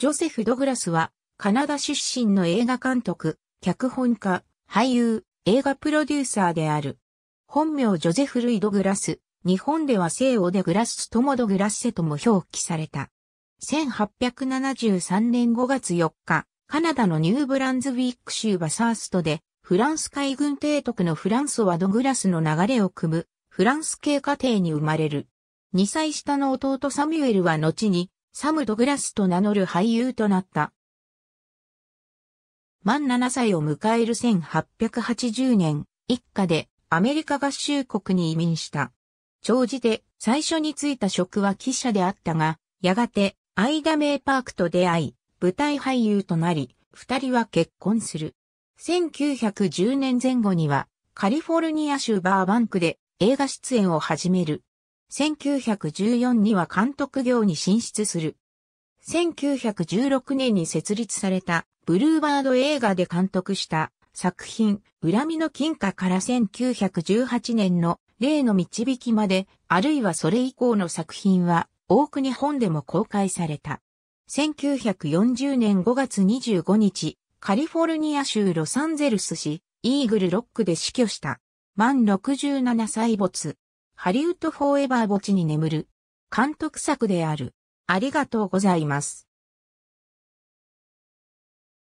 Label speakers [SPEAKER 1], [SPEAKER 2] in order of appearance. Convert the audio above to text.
[SPEAKER 1] ジョセフ・ドグラスは、カナダ出身の映画監督、脚
[SPEAKER 2] 本家、俳優、映画プロデューサーである。本名ジョゼフ・ルイ・ドグラス、日本では西欧でグラスともドグラッセとも表記された。1873年5月4日、カナダのニューブランズウィック州バサーストで、フランス海軍提督のフランソワ・ドグラスの流れを組む、フランス系家庭に生まれる。2歳下の弟サミュエルは後に、サム・ドグラスと名乗る俳優となった。満7歳を迎える1880年、一家でアメリカ合衆国に移民した。長じで最初に就いた職は記者であったが、やがてアイダメイパークと出会い、舞台俳優となり、二人は結婚する。1910年前後にはカリフォルニア州バーバンクで映画出演を始める。1914には監督業に進出する。1916年に設立されたブルーバード映画で監督した作品、恨みの金貨から1918年の例の導きまで、あるいはそれ以降の作品は多く日本でも公開された。1940年5月25日、カリフォルニア州ロサンゼルス市、イーグルロックで死去した。満67歳没。
[SPEAKER 1] ハリウッドフォーエバー墓地に眠る、監督作である。ありがとうございます。